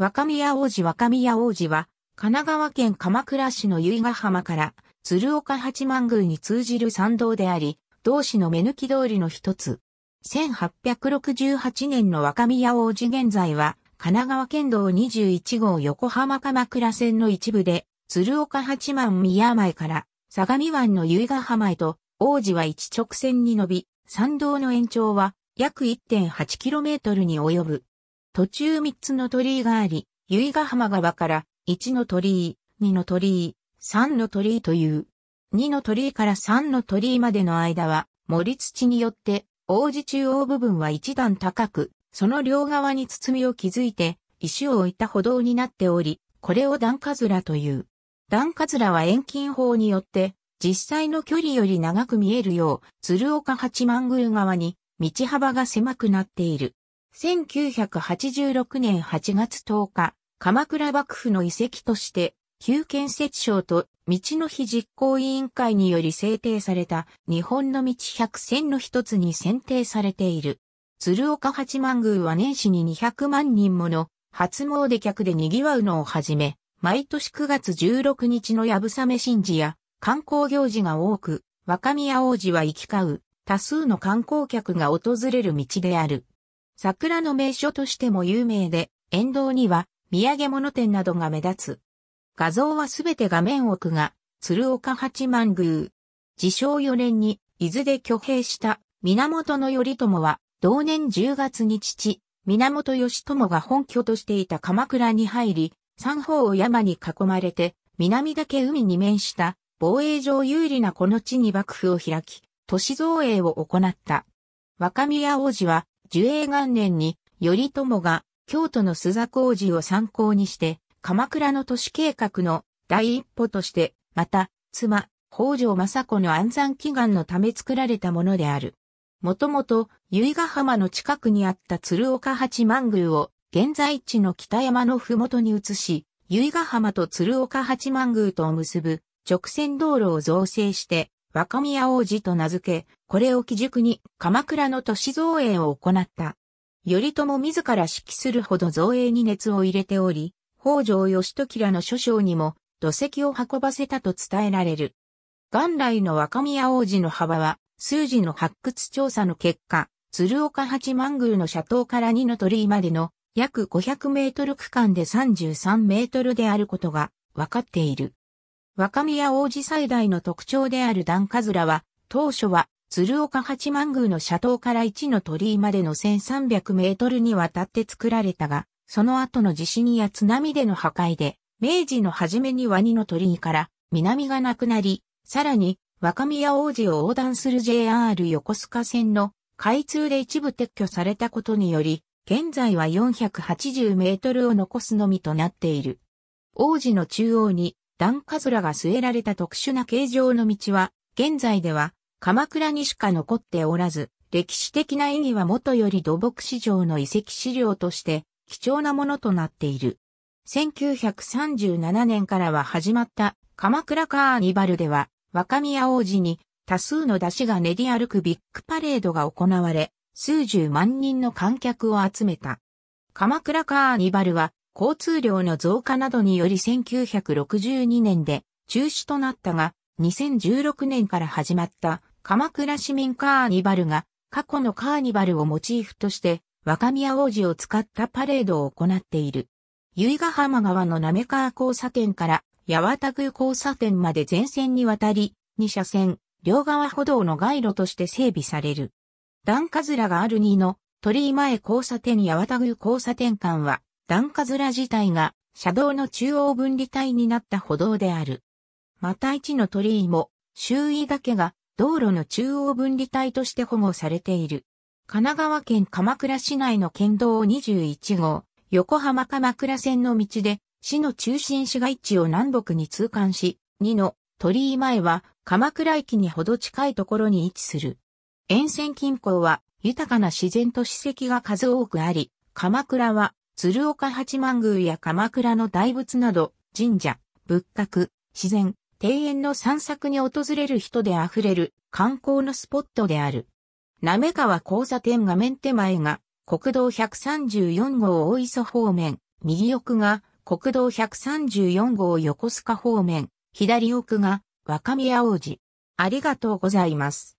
若宮王子若宮王子は、神奈川県鎌倉市の由比ヶ浜から、鶴岡八幡宮に通じる参道であり、同市の目抜き通りの一つ。1868年の若宮王子現在は、神奈川県道21号横浜鎌倉線の一部で、鶴岡八幡宮前から相模湾の由比ヶ浜へと、王子は一直線に伸び、参道の延長は約 1.8km に及ぶ。途中3つの鳥居があり、由比ヶ浜側から1の鳥居、2の鳥居、3の鳥居という。2の鳥居から3の鳥居までの間は、盛り土によって、王子中央部分は一段高く、その両側に包みを築いて、石を置いた歩道になっており、これを段カズラという。段カズラは遠近法によって、実際の距離より長く見えるよう、鶴岡八幡宮側に道幅が狭くなっている。1986年8月10日、鎌倉幕府の遺跡として、旧建設省と道の日実行委員会により制定された日本の道百選の一つに選定されている。鶴岡八幡宮は年始に200万人もの初詣客で賑わうのをはじめ、毎年9月16日のやぶさめ神事や観光行事が多く、若宮王子は行き交う多数の観光客が訪れる道である。桜の名所としても有名で、沿道には土産物店などが目立つ。画像はすべて画面奥が、鶴岡八幡宮。自称4年に伊豆で挙兵した源頼朝は、同年10月に父、源義朝が本拠としていた鎌倉に入り、三方を山に囲まれて、南だけ海に面した防衛上有利なこの地に幕府を開き、都市造営を行った。若宮王子は寿永元年に頼朝が京都の須佐工事を参考にして、鎌倉の都市計画の第一歩として、また、妻、北条政子の安産祈願のため作られたものである。もともと、由比ヶ浜の近くにあった鶴岡八幡宮を、現在地の北山のふもとに移し、由比ヶ浜と鶴岡八幡宮とを結ぶ直線道路を造成して、若宮王子と名付け、これを基軸に鎌倉の都市造営を行った。頼朝自ら指揮するほど造営に熱を入れており、北条義時らの諸将にも土石を運ばせたと伝えられる。元来の若宮王子の幅は、数字の発掘調査の結果、鶴岡八幡宮の斜塔から二の鳥居までの約500メートル区間で33メートルであることが分かっている。若宮王子最大の特徴である段カズラは、当初は鶴岡八幡宮の斜塔から一の鳥居までの1300メートルにわたって作られたが、その後の地震や津波での破壊で、明治の初めにワニの鳥居から南がなくなり、さらに若宮王子を横断する JR 横須賀線の開通で一部撤去されたことにより、現在は480メートルを残すのみとなっている。王子の中央に段カズラが据えられた特殊な形状の道は、現在では鎌倉にしか残っておらず、歴史的な意義はもとより土木市場の遺跡資料として貴重なものとなっている。1937年からは始まった鎌倉カーニバルでは若宮王子に多数の出汁が練り歩くビッグパレードが行われ、数十万人の観客を集めた。鎌倉カーニバルは交通量の増加などにより1962年で中止となったが、2016年から始まった鎌倉市民カーニバルが過去のカーニバルをモチーフとして若宮王子を使ったパレードを行っている。由比ヶ浜川の滑川交差点から八幡宮交差点まで全線にわたり、2車線、両側歩道の街路として整備される。段カズラがある2の鳥居前交差点八幡宮交差点間は段カズラ自体が車道の中央分離帯になった歩道である。また一の鳥居も周囲だけが道路の中央分離帯として保護されている。神奈川県鎌倉市内の県道21号、横浜鎌倉線の道で、市の中心市街地を南北に通貫し、2の鳥居前は鎌倉駅にほど近いところに位置する。沿線近郊は豊かな自然と史跡が数多くあり、鎌倉は鶴岡八幡宮や鎌倉の大仏など、神社、仏閣、自然、庭園の散策に訪れる人で溢れる観光のスポットである。滑川交差点画面手前が国道134号大磯方面、右奥が国道134号横須賀方面、左奥が若宮王子。ありがとうございます。